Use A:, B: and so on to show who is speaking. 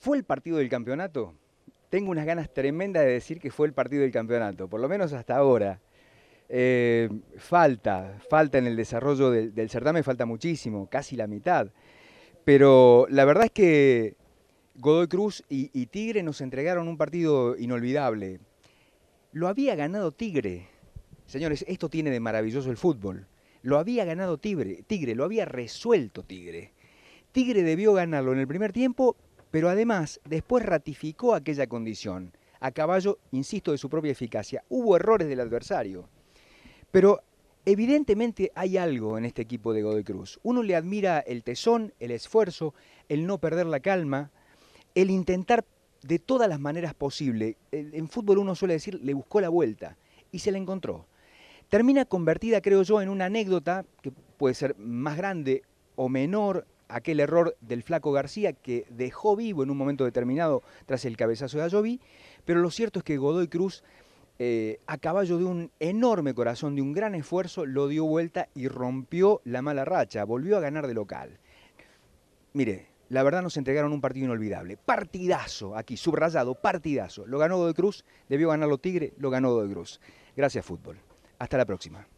A: ¿Fue el partido del campeonato? Tengo unas ganas tremendas de decir que fue el partido del campeonato, por lo menos hasta ahora. Eh, falta, falta en el desarrollo del, certamen, falta muchísimo, casi la mitad. Pero la verdad es que Godoy Cruz y, y, Tigre nos entregaron un partido inolvidable. Lo había ganado Tigre. Señores, esto tiene de maravilloso el fútbol. Lo había ganado Tigre, Tigre, lo había resuelto Tigre. Tigre debió ganarlo en el primer tiempo pero además después ratificó aquella condición, a caballo, insisto, de su propia eficacia. Hubo errores del adversario, pero evidentemente hay algo en este equipo de Godoy Cruz. Uno le admira el tesón, el esfuerzo, el no perder la calma, el intentar de todas las maneras posible. En fútbol uno suele decir, le buscó la vuelta y se la encontró. Termina convertida, creo yo, en una anécdota que puede ser más grande o menor, aquel error del flaco García que dejó vivo en un momento determinado tras el cabezazo de Ayoví, pero lo cierto es que Godoy Cruz, eh, a caballo de un enorme corazón, de un gran esfuerzo, lo dio vuelta y rompió la mala racha, volvió a ganar de local. Mire, la verdad nos entregaron un partido inolvidable. Partidazo, aquí, subrayado, partidazo. Lo ganó Godoy Cruz, debió ganarlo Tigre, lo ganó Godoy Cruz. Gracias, fútbol. Hasta la próxima.